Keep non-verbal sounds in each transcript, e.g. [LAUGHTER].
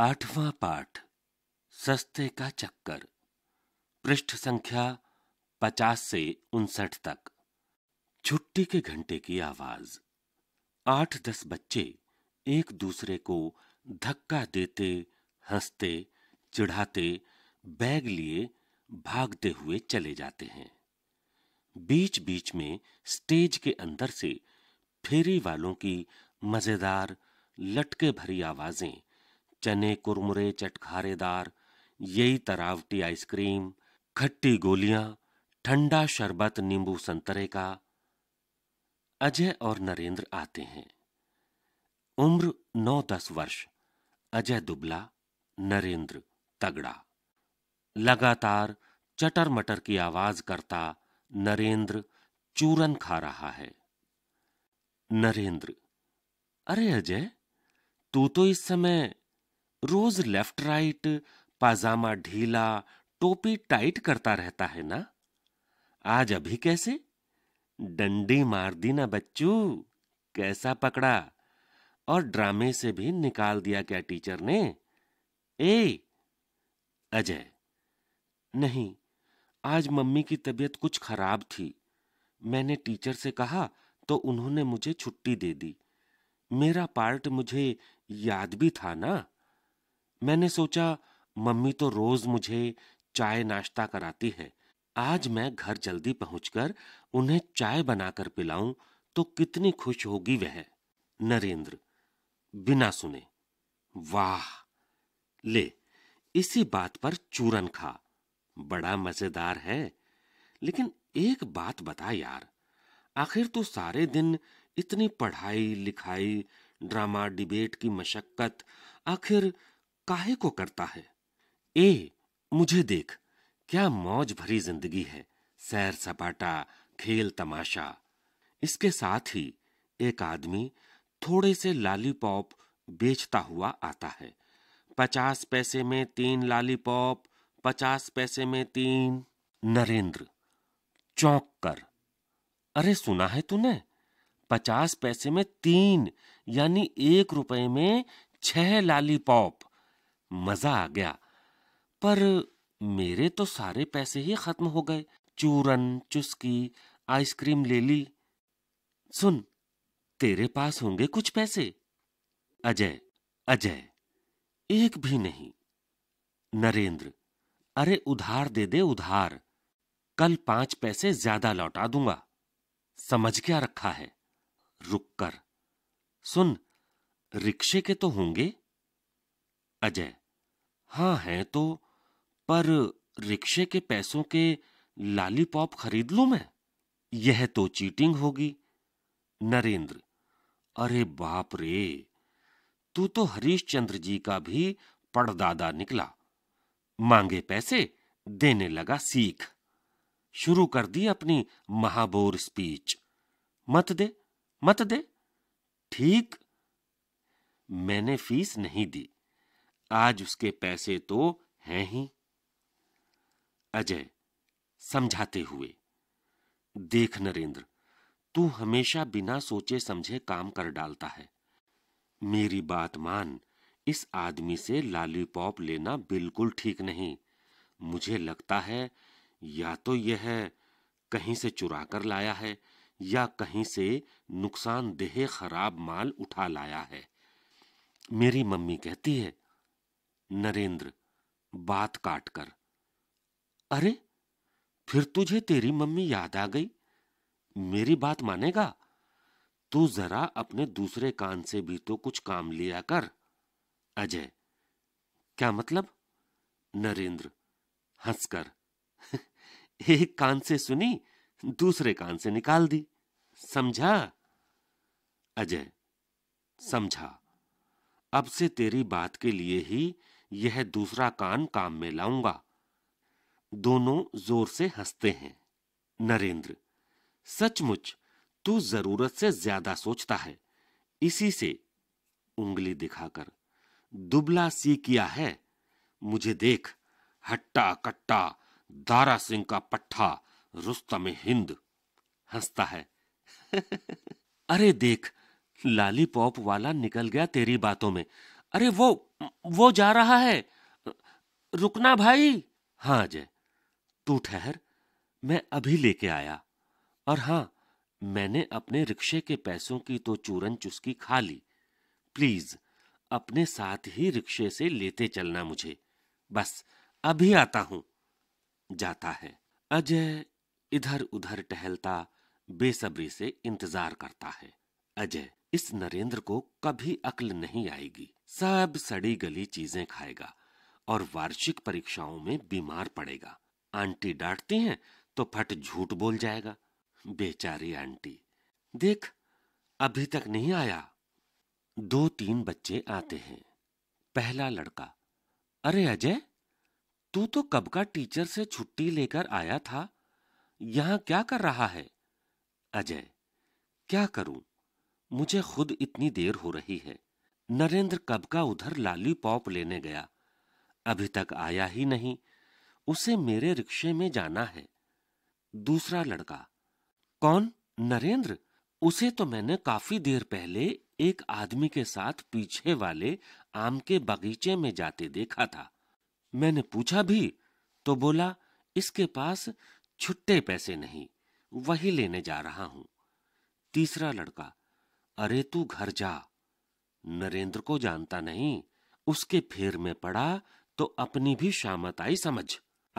आठवां पाठ सस्ते का चक्कर पृष्ठ संख्या पचास से उनसठ तक छुट्टी के घंटे की आवाज आठ दस बच्चे एक दूसरे को धक्का देते हंसते चिढ़ाते बैग लिए भागते हुए चले जाते हैं बीच बीच में स्टेज के अंदर से फेरी वालों की मजेदार लटके भरी आवाजें चने कुरमुरे चटखारेदार यही तरावटी आइसक्रीम खट्टी गोलियां ठंडा शरबत नींबू संतरे का अजय और नरेंद्र आते हैं उम्र नौ दस वर्ष अजय दुबला नरेंद्र तगड़ा लगातार चटर मटर की आवाज करता नरेंद्र चूरन खा रहा है नरेंद्र अरे अजय तू तो इस समय रोज लेफ्ट राइट पाजामा ढीला टोपी टाइट करता रहता है ना आज अभी कैसे डंडी मार दी ना बच्चू कैसा पकड़ा और ड्रामे से भी निकाल दिया क्या टीचर ने ए अजय नहीं आज मम्मी की तबीयत कुछ खराब थी मैंने टीचर से कहा तो उन्होंने मुझे छुट्टी दे दी मेरा पार्ट मुझे याद भी था ना मैंने सोचा मम्मी तो रोज मुझे चाय नाश्ता कराती है आज मैं घर जल्दी पहुंचकर उन्हें चाय बनाकर पिलाऊं तो कितनी खुश होगी वह नरेंद्र बिना सुने वाह ले इसी बात पर चूरन खा बड़ा मजेदार है लेकिन एक बात बता यार आखिर तू तो सारे दिन इतनी पढ़ाई लिखाई ड्रामा डिबेट की मशक्कत आखिर काहे को करता है ए मुझे देख क्या मौज भरी जिंदगी है सैर सपाटा खेल तमाशा इसके साथ ही एक आदमी थोड़े से लालीपॉप बेचता हुआ आता है पचास पैसे में तीन लालीपॉप पचास पैसे में तीन नरेंद्र चौंक कर अरे सुना है तूने पचास पैसे में तीन यानी एक रुपए में छह लालीपॉप मजा आ गया पर मेरे तो सारे पैसे ही खत्म हो गए चूरन चुस्की आइसक्रीम ले ली सुन तेरे पास होंगे कुछ पैसे अजय अजय एक भी नहीं नरेंद्र अरे उधार दे दे उधार कल पांच पैसे ज्यादा लौटा दूंगा समझ क्या रखा है रुक कर सुन रिक्शे के तो होंगे अजय हाँ है तो पर रिक्शे के पैसों के लॉलीपॉप खरीद लू मैं यह तो चीटिंग होगी नरेंद्र अरे बाप रे तू तो हरीश चंद्र जी का भी पड़दादा निकला मांगे पैसे देने लगा सीख शुरू कर दी अपनी महाबोर स्पीच मत दे मत दे ठीक मैंने फीस नहीं दी आज उसके पैसे तो हैं ही अजय समझाते हुए देख नरेंद्र तू हमेशा बिना सोचे समझे काम कर डालता है मेरी बात मान इस आदमी से लालीपॉप लेना बिल्कुल ठीक नहीं मुझे लगता है या तो यह कहीं से चुरा कर लाया है या कहीं से नुकसानदेह खराब माल उठा लाया है मेरी मम्मी कहती है नरेंद्र बात काटकर अरे फिर तुझे तेरी मम्मी याद आ गई मेरी बात मानेगा तू जरा अपने दूसरे कान से भी तो कुछ काम लिया कर अजय क्या मतलब नरेंद्र हंसकर [LAUGHS] एक कान से सुनी दूसरे कान से निकाल दी समझा अजय समझा अब से तेरी बात के लिए ही यह दूसरा कान काम में लाऊंगा दोनों जोर से हंसते हैं नरेंद्र सचमुच तू जरूरत से ज्यादा सोचता है इसी से उंगली दिखाकर दुबला सी किया है मुझे देख हट्टा कट्टा दारा सिंह का पट्टा रुस्तम हिंद हंसता है [LAUGHS] अरे देख पॉप वाला निकल गया तेरी बातों में अरे वो वो जा रहा है रुकना भाई हाँ अजय तू ठहर मैं अभी लेके आया और हाँ मैंने अपने रिक्शे के पैसों की तो चूरन चुस्की खा ली प्लीज अपने साथ ही रिक्शे से लेते चलना मुझे बस अभी आता हूं जाता है अजय इधर उधर टहलता बेसब्री से इंतजार करता है अजय इस नरेंद्र को कभी अकल नहीं आएगी सब सड़ी गली चीजें खाएगा और वार्षिक परीक्षाओं में बीमार पड़ेगा आंटी डांटती हैं तो फट झूठ बोल जाएगा बेचारी आंटी देख अभी तक नहीं आया दो तीन बच्चे आते हैं पहला लड़का अरे अजय तू तो कब का टीचर से छुट्टी लेकर आया था यहां क्या कर रहा है अजय क्या करूं मुझे खुद इतनी देर हो रही है नरेंद्र कब का उधर लाली पॉप लेने गया अभी तक आया ही नहीं उसे मेरे रिक्शे में जाना है दूसरा लड़का कौन नरेंद्र उसे तो मैंने काफी देर पहले एक आदमी के साथ पीछे वाले आम के बगीचे में जाते देखा था मैंने पूछा भी तो बोला इसके पास छुट्टे पैसे नहीं वही लेने जा रहा हूं तीसरा लड़का अरे तू घर जा नरेंद्र को जानता नहीं उसके फेर में पड़ा तो अपनी भी शामत आई समझ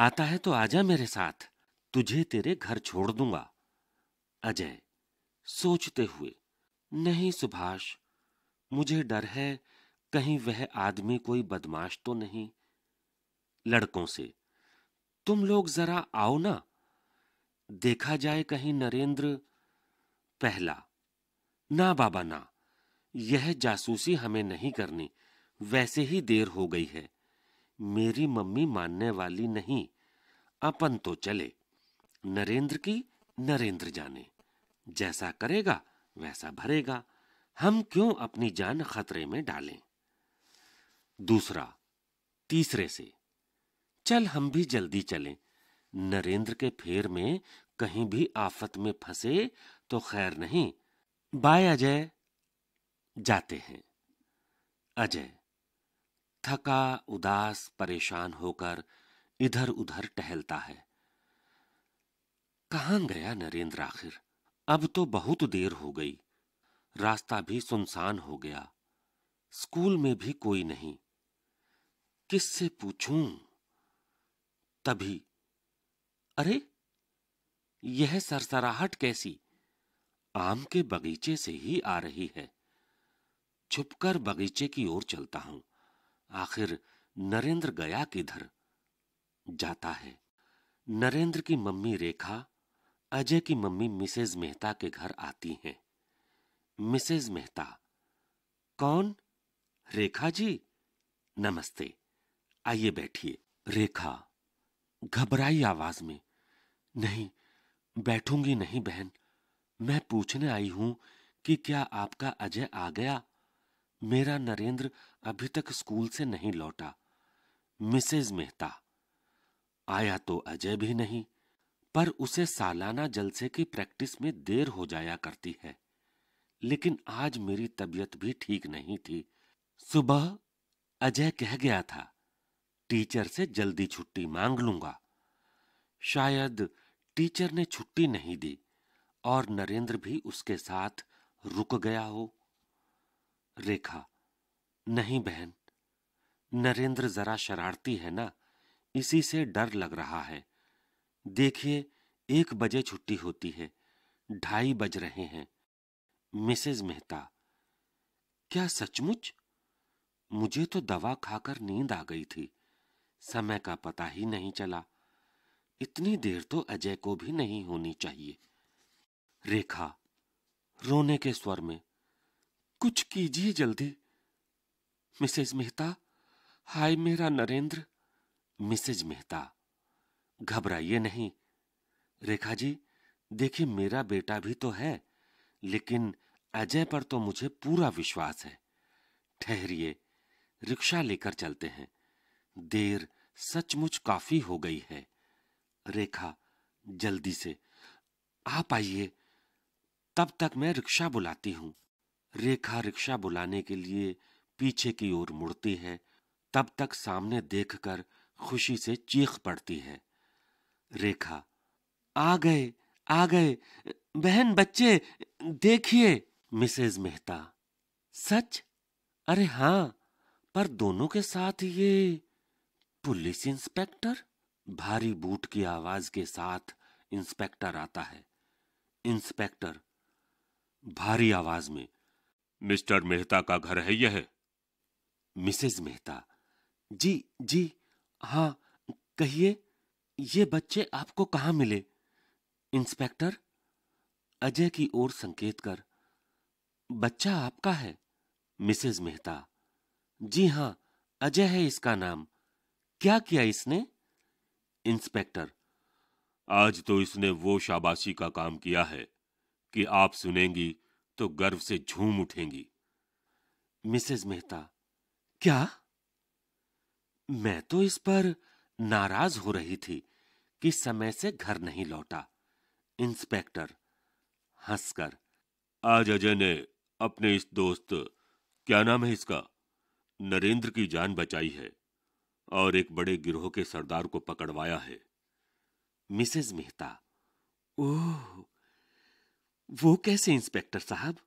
आता है तो आजा मेरे साथ तुझे तेरे घर छोड़ दूंगा अजय सोचते हुए नहीं सुभाष मुझे डर है कहीं वह आदमी कोई बदमाश तो नहीं लड़कों से तुम लोग जरा आओ ना देखा जाए कहीं नरेंद्र पहला ना बाबा ना यह जासूसी हमें नहीं करनी वैसे ही देर हो गई है मेरी मम्मी मानने वाली नहीं अपन तो चले नरेंद्र की नरेंद्र जाने जैसा करेगा वैसा भरेगा हम क्यों अपनी जान खतरे में डालें दूसरा तीसरे से चल हम भी जल्दी चलें नरेंद्र के फेर में कहीं भी आफत में फंसे तो खैर नहीं बाय अजय जाते हैं अजय थका उदास परेशान होकर इधर उधर टहलता है कहां गया नरेंद्र आखिर अब तो बहुत देर हो गई रास्ता भी सुनसान हो गया स्कूल में भी कोई नहीं किससे पूछूं तभी अरे यह सरसराहट कैसी आम के बगीचे से ही आ रही है छुपकर बगीचे की ओर चलता हूं आखिर नरेंद्र गया किधर जाता है नरेंद्र की मम्मी रेखा अजय की मम्मी मिसेज मेहता के घर आती हैं मिसेज मेहता कौन रेखा जी नमस्ते आइए बैठिए रेखा घबराई आवाज में नहीं बैठूंगी नहीं बहन मैं पूछने आई हूं कि क्या आपका अजय आ गया मेरा नरेंद्र अभी तक स्कूल से नहीं लौटा मिसेज मेहता आया तो अजय भी नहीं पर उसे सालाना जलसे की प्रैक्टिस में देर हो जाया करती है लेकिन आज मेरी तबीयत भी ठीक नहीं थी सुबह अजय कह गया था टीचर से जल्दी छुट्टी मांग लूंगा शायद टीचर ने छुट्टी नहीं दी और नरेंद्र भी उसके साथ रुक गया हो रेखा नहीं बहन नरेंद्र जरा शरारती है ना इसी से डर लग रहा है देखिए एक बजे छुट्टी होती है ढाई बज रहे हैं मिसेज मेहता क्या सचमुच मुझे तो दवा खाकर नींद आ गई थी समय का पता ही नहीं चला इतनी देर तो अजय को भी नहीं होनी चाहिए रेखा रोने के स्वर में कुछ कीजिए जल्दी मिसेज मेहता हाय मेरा नरेंद्र मिसेज मेहता घबराइए नहीं रेखा जी देखिए मेरा बेटा भी तो है लेकिन अजय पर तो मुझे पूरा विश्वास है ठहरिए रिक्शा लेकर चलते हैं देर सचमुच काफी हो गई है रेखा जल्दी से आप आइए तब तक मैं रिक्शा बुलाती हूं रेखा रिक्शा बुलाने के लिए पीछे की ओर मुड़ती है तब तक सामने देखकर खुशी से चीख पड़ती है रेखा आ गए आ गए बहन बच्चे देखिए मिसेज मेहता सच अरे हाँ पर दोनों के साथ ये पुलिस इंस्पेक्टर भारी बूट की आवाज के साथ इंस्पेक्टर आता है इंस्पेक्टर भारी आवाज में मिस्टर मेहता का घर है यह मिसेज मेहता जी जी हाँ कहिए ये बच्चे आपको कहाँ मिले इंस्पेक्टर अजय की ओर संकेत कर बच्चा आपका है मिसेज मेहता जी हाँ अजय है इसका नाम क्या किया इसने इंस्पेक्टर आज तो इसने वो शाबाशी का काम किया है कि आप सुनेंगी तो गर्व से झूम उठेंगी मिसेस मेहता क्या मैं तो इस पर नाराज हो रही थी कि समय से घर नहीं लौटा इंस्पेक्टर हंसकर आज अजय ने अपने इस दोस्त क्या नाम है इसका नरेंद्र की जान बचाई है और एक बड़े गिरोह के सरदार को पकड़वाया है मिसेस मेहता ओह वो कैसे इंस्पेक्टर साहब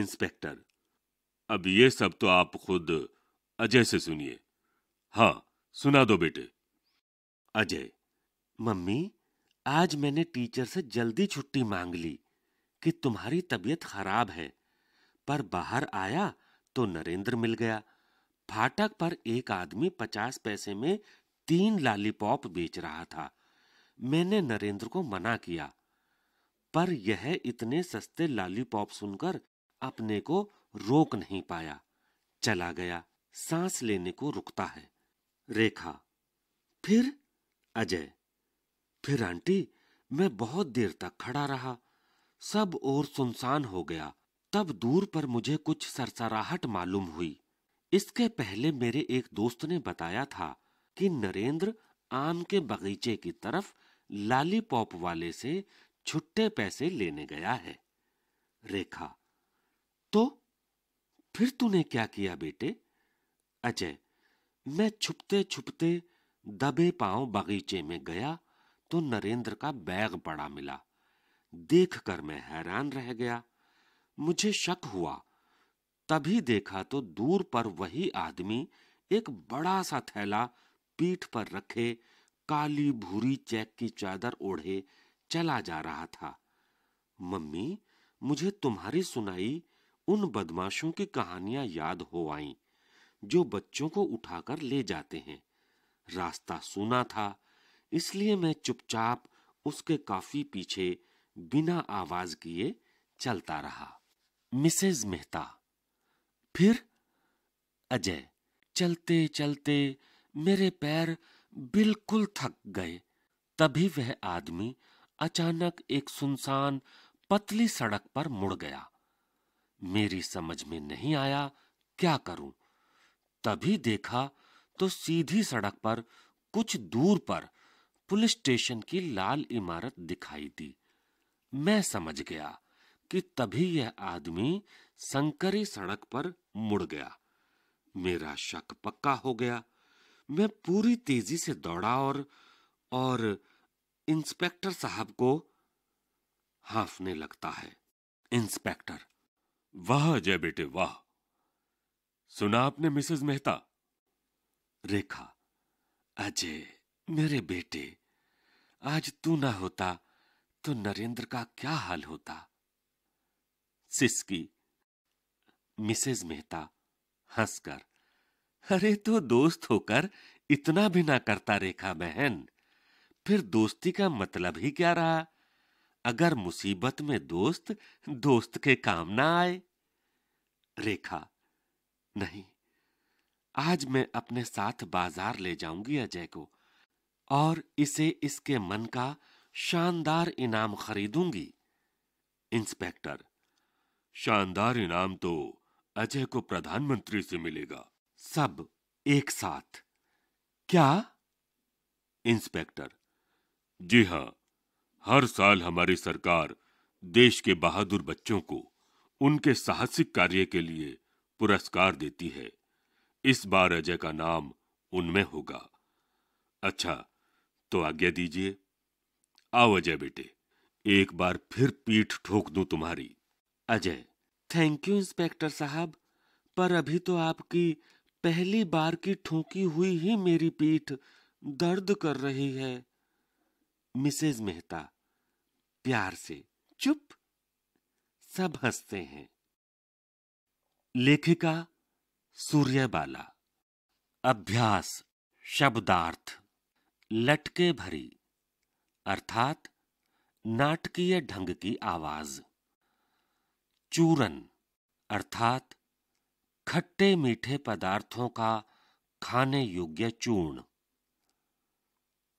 इंस्पेक्टर अब ये सब तो आप खुद अजय से सुनिए हाँ सुना दो बेटे अजय मम्मी आज मैंने टीचर से जल्दी छुट्टी मांग ली कि तुम्हारी तबीयत खराब है पर बाहर आया तो नरेंद्र मिल गया फाटक पर एक आदमी पचास पैसे में तीन लॉलीपॉप बेच रहा था मैंने नरेंद्र को मना किया पर यह इतने सस्ते लॉलीपॉप सुनकर अपने को रोक नहीं पाया चला गया सांस लेने को रुकता है रेखा फिर अजय फिर आंटी मैं बहुत देर तक खड़ा रहा सब और सुनसान हो गया तब दूर पर मुझे कुछ सरसराहट मालूम हुई इसके पहले मेरे एक दोस्त ने बताया था कि नरेंद्र आम के बगीचे की तरफ पॉप वाले से छुट्टे पैसे लेने गया है रेखा तो फिर तूने क्या किया बेटे अजय मैं छुपते छुपते दबे पांव बगीचे में गया तो नरेंद्र का बैग पड़ा मिला देखकर मैं हैरान रह गया मुझे शक हुआ तभी देखा तो दूर पर वही आदमी एक बड़ा सा थैला पीठ पर रखे काली भूरी चेक की चादर ओढ़े चला जा रहा था मम्मी मुझे तुम्हारी सुनाई उन बदमाशों की कहानियां याद हो आई जो बच्चों को उठाकर ले जाते हैं रास्ता सुना था इसलिए मैं चुपचाप उसके काफी पीछे बिना आवाज किए चलता रहा मिसेज मेहता फिर अजय चलते चलते मेरे पैर बिल्कुल थक गए तभी वह आदमी अचानक एक सुनसान पतली सड़क पर मुड़ गया मेरी समझ में नहीं आया क्या करूं तभी देखा तो सीधी सड़क पर कुछ दूर पर पुलिस स्टेशन की लाल इमारत दिखाई दी मैं समझ गया कि तभी यह आदमी संकरी सड़क पर मुड़ गया मेरा शक पक्का हो गया मैं पूरी तेजी से दौड़ा और और इंस्पेक्टर साहब को हाफने लगता है इंस्पेक्टर वाह जय बेटे वाह सुना आपने मिसेज मेहता रेखा अजय मेरे बेटे आज तू ना होता तो नरेंद्र का क्या हाल होता सिस्की मिसेज मेहता हंसकर अरे तो दोस्त होकर इतना भी ना करता रेखा बहन फिर दोस्ती का मतलब ही क्या रहा अगर मुसीबत में दोस्त दोस्त के काम ना आए रेखा नहीं आज मैं अपने साथ बाजार ले जाऊंगी अजय को और इसे इसके मन का शानदार इनाम खरीदूंगी इंस्पेक्टर शानदार इनाम तो अजय को प्रधानमंत्री से मिलेगा सब एक साथ क्या इंस्पेक्टर जी हाँ हर साल हमारी सरकार देश के बहादुर बच्चों को उनके साहसिक कार्य के लिए पुरस्कार देती है इस बार अजय का नाम उनमें होगा अच्छा तो आज्ञा दीजिए आओ अजय बेटे एक बार फिर पीठ ठोक दू तुम्हारी अजय थैंक यू इंस्पेक्टर साहब पर अभी तो आपकी पहली बार की ठोकी हुई ही मेरी पीठ दर्द कर रही है मिसेज मेहता प्यार से चुप सब हंसते हैं लेखिका सूर्यबाला अभ्यास शब्दार्थ लटके भरी अर्थात नाटकीय ढंग की आवाज चूरन अर्थात खट्टे मीठे पदार्थों का खाने योग्य चूर्ण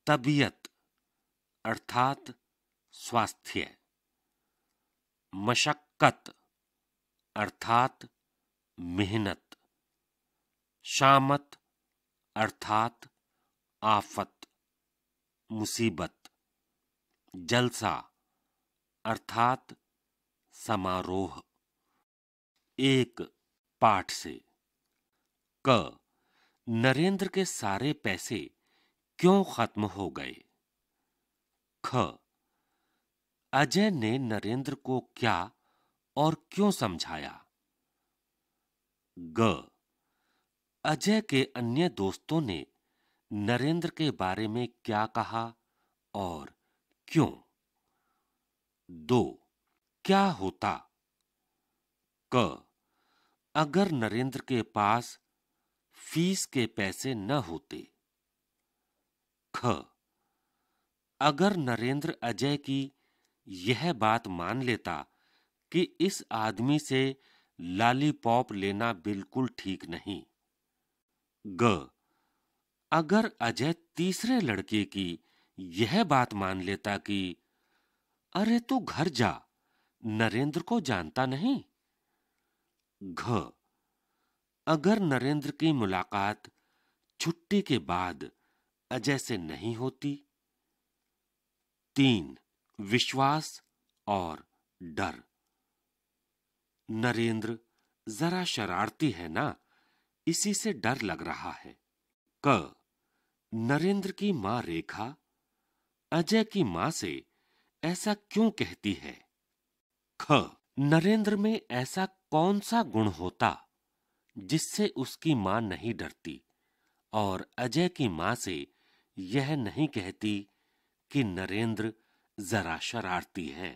तबीयत अर्थात स्वास्थ्य मशक्क़त अर्थात मेहनत शामत अर्थात आफत मुसीबत जलसा अर्थात समारोह एक पाठ से क नरेंद्र के सारे पैसे क्यों खत्म हो गए ख अजय ने नरेंद्र को क्या और क्यों समझाया ग अजय के अन्य दोस्तों ने नरेंद्र के बारे में क्या कहा और क्यों दो क्या होता क अगर नरेंद्र के पास फीस के पैसे न होते ख अगर नरेंद्र अजय की यह बात मान लेता कि इस आदमी से लॉलीपॉप लेना बिल्कुल ठीक नहीं ग अगर अजय तीसरे लड़के की यह बात मान लेता कि अरे तू घर जा नरेंद्र को जानता नहीं घ अगर नरेंद्र की मुलाकात छुट्टी के बाद अजय से नहीं होती तीन विश्वास और डर नरेंद्र जरा शरारती है ना इसी से डर लग रहा है क नरेंद्र की मां रेखा अजय की मां से ऐसा क्यों कहती है ख नरेंद्र में ऐसा कौन सा गुण होता जिससे उसकी मां नहीं डरती और अजय की मां से यह नहीं कहती कि नरेंद्र जरा शरारती है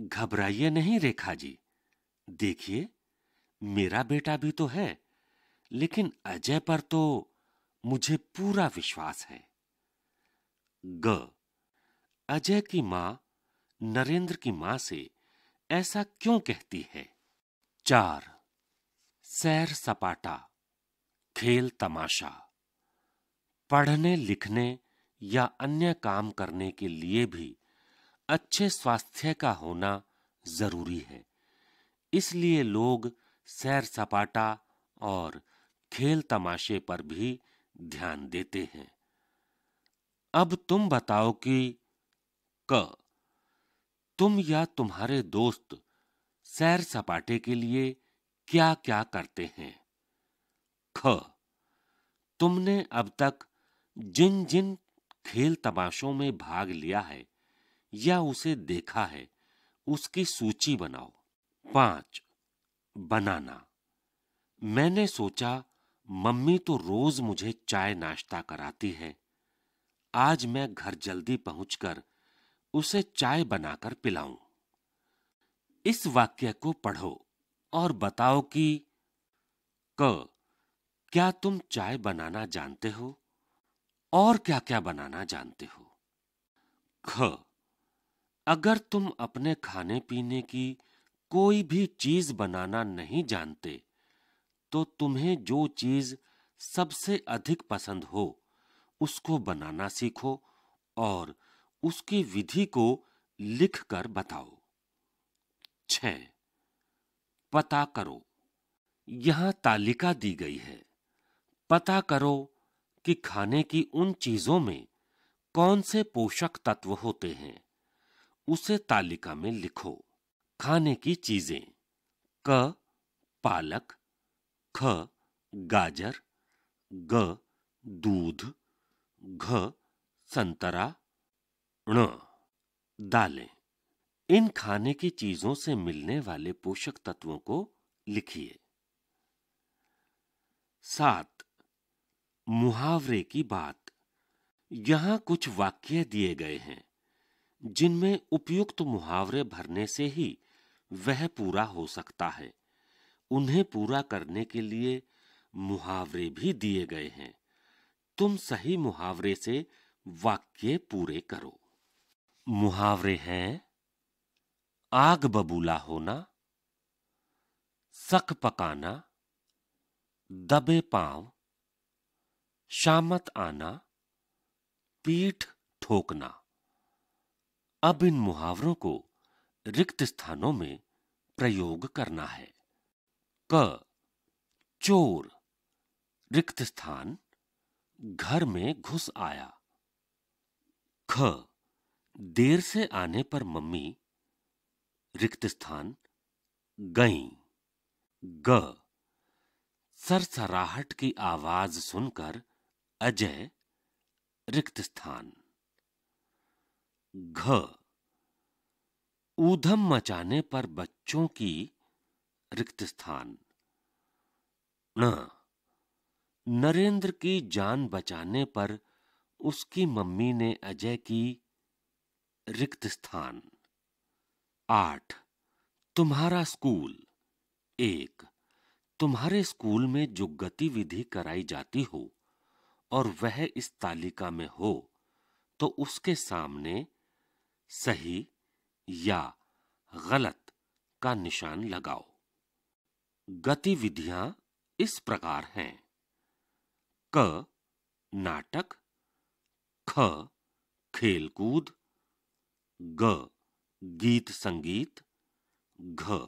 घबराइए नहीं रेखा जी देखिए मेरा बेटा भी तो है लेकिन अजय पर तो मुझे पूरा विश्वास है ग अजय की मां नरेंद्र की मां से ऐसा क्यों कहती है चार सैर सपाटा खेल तमाशा पढ़ने लिखने या अन्य काम करने के लिए भी अच्छे स्वास्थ्य का होना जरूरी है इसलिए लोग सैर सपाटा और खेल तमाशे पर भी ध्यान देते हैं अब तुम बताओ कि क तुम या तुम्हारे दोस्त सैर सपाटे के लिए क्या क्या करते हैं ख तुमने अब तक जिन जिन खेल तमाशों में भाग लिया है या उसे देखा है उसकी सूची बनाओ पांच बनाना मैंने सोचा मम्मी तो रोज मुझे चाय नाश्ता कराती है आज मैं घर जल्दी पहुंचकर उसे चाय बनाकर पिलाऊं इस वाक्य को पढ़ो और बताओ कि क क्या तुम चाय बनाना जानते हो और क्या क्या बनाना जानते हो ख अगर तुम अपने खाने पीने की कोई भी चीज बनाना नहीं जानते तो तुम्हें जो चीज सबसे अधिक पसंद हो उसको बनाना सीखो और उसकी विधि को लिखकर बताओ छ पता करो यहां तालिका दी गई है पता करो कि खाने की उन चीजों में कौन से पोषक तत्व होते हैं उसे तालिका में लिखो खाने की चीजें क पालक ख गाजर ग दूध घ संतरा ण दालें इन खाने की चीजों से मिलने वाले पोषक तत्वों को लिखिए सात मुहावरे की बात यहाँ कुछ वाक्य दिए गए हैं जिनमें उपयुक्त मुहावरे भरने से ही वह पूरा हो सकता है उन्हें पूरा करने के लिए मुहावरे भी दिए गए हैं तुम सही मुहावरे से वाक्य पूरे करो मुहावरे हैं आग बबूला होना सक पकाना दबे पांव शामत आना पीठ ठोकना अब इन मुहावरों को रिक्त स्थानों में प्रयोग करना है क चोर रिक्त स्थान घर में घुस आया ख देर से आने पर मम्मी रिक्त स्थान गई ग सरसराहट की आवाज सुनकर अजय रिक्त स्थान घ ऊधम मचाने पर बच्चों की रिक्त स्थान न नरेंद्र की जान बचाने पर उसकी मम्मी ने अजय की रिक्त स्थान आठ तुम्हारा स्कूल एक तुम्हारे स्कूल में जो गतिविधि कराई जाती हो और वह इस तालिका में हो तो उसके सामने सही या गलत का निशान लगाओ गतिविधियां इस प्रकार हैं क नाटक ख खेलकूद ग गीत संगीत घ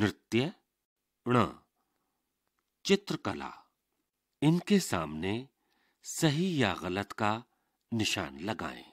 नृत्य ण चित्रकला इनके सामने सही या गलत का निशान लगाएं